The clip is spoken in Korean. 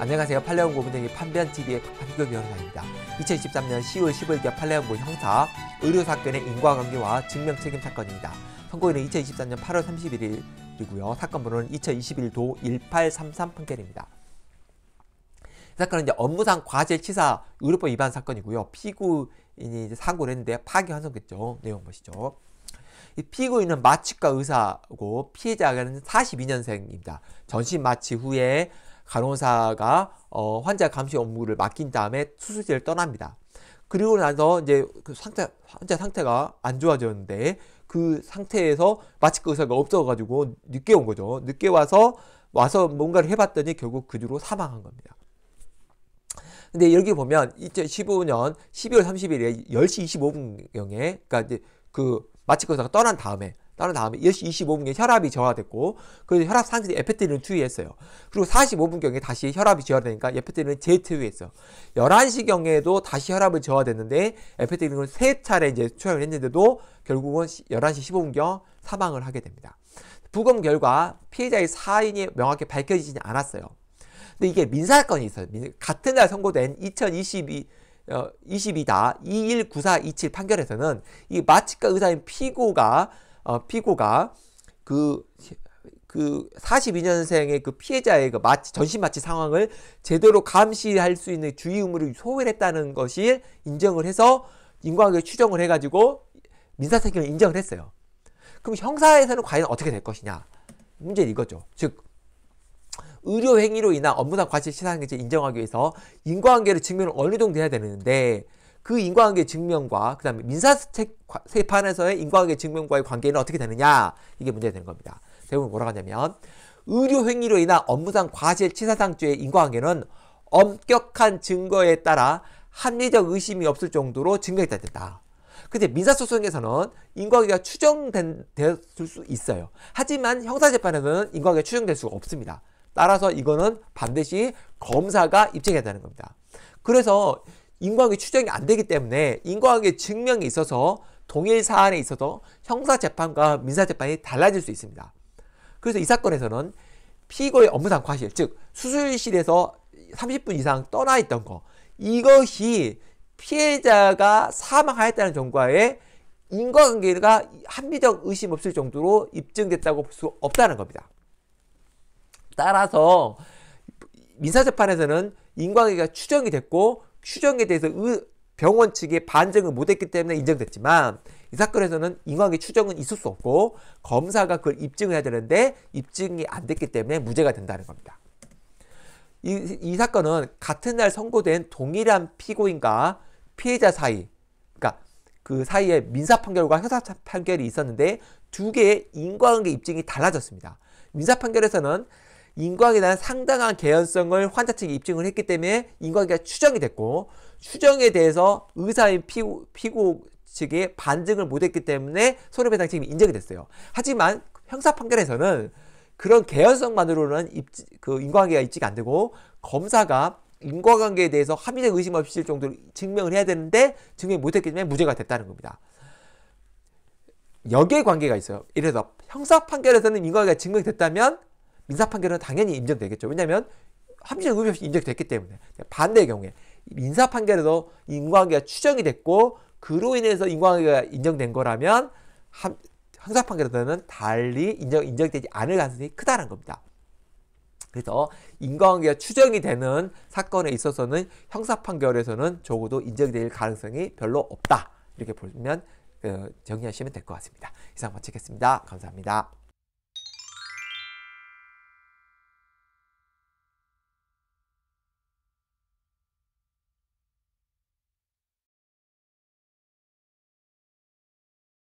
안녕하세요. 팔레온고 문행의 판변TV의 박판교 변호사입니다. 2023년 10월 15일자 팔레온고 형사 의료사건의 인과관계와 증명책임 사건입니다. 선고일은 2023년 8월 31일이고요. 사건 번호는 2021도 1833 판결입니다. 사건은 이제 업무상 과제치사 의료법 위반 사건이고요. 피고인이 이제 사고를 했는데 파기환송됐죠. 내용 보시죠. 이 피고인은 마취과 의사고 피해자는 42년생입니다. 전신 마취 후에 간호사가 어, 환자 감시 업무를 맡긴 다음에 수술실을 떠납니다. 그리고 나서 이제 그 상태, 환자 상태가 안 좋아졌는데 그 상태에서 마취 의사가 없어가지고 늦게 온 거죠. 늦게 와서 와서 뭔가를 해봤더니 결국 그 뒤로 사망한 겁니다. 근데 여기 보면 2015년 12월 30일에 10시 25분경에 그러니까 이제 그마취 의사가 떠난 다음에 따른 다음에 10시 25분경에 혈압이 저하됐고 그래서 혈압 상승 에페트린을 투여했어요. 그리고 45분경에 다시 혈압이 저하되니까 에페트린을 재투여했어요. 11시경에도 다시 혈압을 저하됐는데 에페트린을 세 차례 이제 투여를 했는데도 결국은 11시 15분경 사망을 하게 됩니다. 부검 결과 피해자의 사인이 명확히 밝혀지진 않았어요. 근데 이게 민사건이 있어요. 같은 날 선고된 2022 어, 22다 219427 판결에서는 이 마취과 의사인 피고가 어, 피고가 그, 그 42년생의 그 피해자의 그 마취, 전신마취 상황을 제대로 감시할 수 있는 주의 의무를 소홀했다는 것이 인정을 해서 인과관계 추정을 해가지고 민사책임을 인정을 했어요. 그럼 형사에서는 과연 어떻게 될 것이냐? 문제는 이거죠. 즉, 의료 행위로 인한 업무상 과실 시사한 것 인정하기 위해서 인과관계를 증명을 어느 정도 해야 되는데 그 인과관계 증명과 그 다음에 민사세책 세판에서의 인과관계 증명과의 관계는 어떻게 되느냐 이게 문제가 되는 겁니다. 대부분 뭐라고 하냐면 의료행위로 인한 업무상 과실치사상주의 인과관계는 엄격한 증거에 따라 합리적 의심이 없을 정도로 증명했다 됐다. 근데 민사소송에서는 인과관계가 추정될 수 있어요. 하지만 형사재판에서는 인과관계가 추정될 수가 없습니다. 따라서 이거는 반드시 검사가 입증해야 되는 겁니다. 그래서 인과관계 추정이 안 되기 때문에 인과관계 증명에 있어서 동일 사안에 있어서 형사재판과 민사재판이 달라질 수 있습니다. 그래서 이 사건에서는 피고의 업무상 과실, 즉 수술실에서 30분 이상 떠나 있던 거 이것이 피해자가 사망하였다는 점과의 인과관계가 합리적 의심 없을 정도로 입증됐다고 볼 수 없다는 겁니다. 따라서 민사재판에서는 인과관계가 추정이 됐고 추정에 대해서 의, 병원 측이 반증을 못했기 때문에 인정됐지만 이 사건에서는 인과관계 추정은 있을 수 없고 검사가 그걸 입증을 해야 되는데 입증이 안 됐기 때문에 무죄가 된다는 겁니다. 이, 이 사건은 같은 날 선고된 동일한 피고인과 피해자 사이 그러니까 그 사이에 민사 판결과 형사 판결이 있었는데 두 개의 인과관계 입증이 달라졌습니다. 민사 판결에서는 인과학에 대한 상당한 개연성을 환자 측이 입증을 했기 때문에 인과학이 추정이 됐고 추정에 대해서 의사인 피고, 피고 측이 반증을 못했기 때문에 손해배상 책임이 인정이 됐어요. 하지만 형사 판결에서는 그런 개연성만으로는 입지, 그 인과관계가 입증이 안 되고 검사가 인과관계에 대해서 합의적 의심 없이 정도로 증명을 해야 되는데 증명 이 못했기 때문에 무죄가 됐다는 겁니다. 여기에 관계가 있어요. 이래서 형사 판결에서는 인과관계가 증명됐다면 이 민사 판결은 당연히 인정되겠죠. 왜냐하면 합리적 의미 없이 인정됐기 때문에 반대의 경우에 민사 판결에도 인과관계가 추정이 됐고 그로 인해서 인과관계가 인정된 거라면 함, 형사 판결에서는 달리 인정, 인정되지 않을 가능성이 크다는 겁니다. 그래서 인과관계가 추정이 되는 사건에 있어서는 형사 판결에서는 적어도 인정될 가능성이 별로 없다. 이렇게 보면 어, 정리하시면 될 것 같습니다. 이상 마치겠습니다. 감사합니다.